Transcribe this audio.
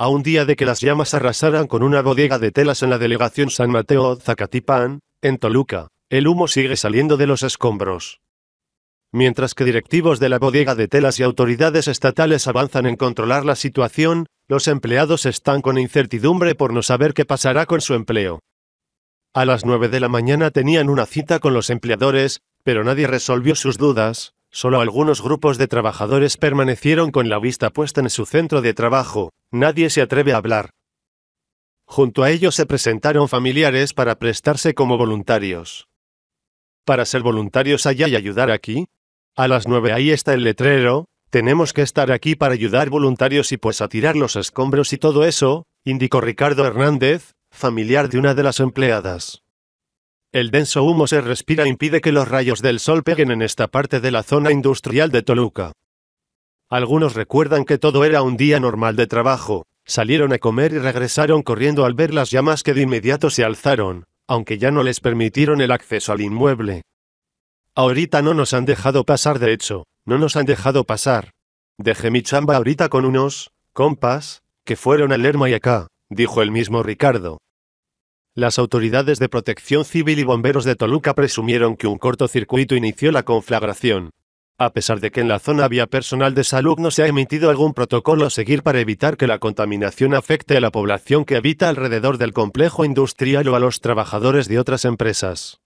A un día de que las llamas arrasaran con una bodega de telas en la delegación San Mateo Zacatipán, en Toluca, el humo sigue saliendo de los escombros. Mientras que directivos de la bodega de telas y autoridades estatales avanzan en controlar la situación, los empleados están con incertidumbre por no saber qué pasará con su empleo. A las 9 de la mañana tenían una cita con los empleadores, pero nadie resolvió sus dudas, Solo algunos grupos de trabajadores permanecieron con la vista puesta en su centro de trabajo, nadie se atreve a hablar. Junto a ellos se presentaron familiares para prestarse como voluntarios. Para ser voluntarios allá y ayudar aquí. A las nueve ahí está el letrero, tenemos que estar aquí para ayudar voluntarios y pues a tirar los escombros y todo eso, indicó Ricardo Hernández, familiar de una de las empleadas. El denso humo se respira e impide que los rayos del sol peguen en esta parte de la zona industrial de Toluca. Algunos recuerdan que todo era un día normal de trabajo, salieron a comer y regresaron corriendo al ver las llamas que de inmediato se alzaron, aunque ya no les permitieron el acceso al inmueble. Ahorita no nos han dejado pasar, de hecho, no nos han dejado pasar. Dejé mi chamba ahorita con unos, compas, que fueron al Lerma y acá, dijo el mismo Ricardo, las autoridades de protección civil y bomberos de Toluca presumieron que un cortocircuito inició la conflagración. A pesar de que en la zona había personal de salud, no se ha emitido algún protocolo a seguir para evitar que la contaminación afecte a la población que habita alrededor del complejo industrial o a los trabajadores de otras empresas.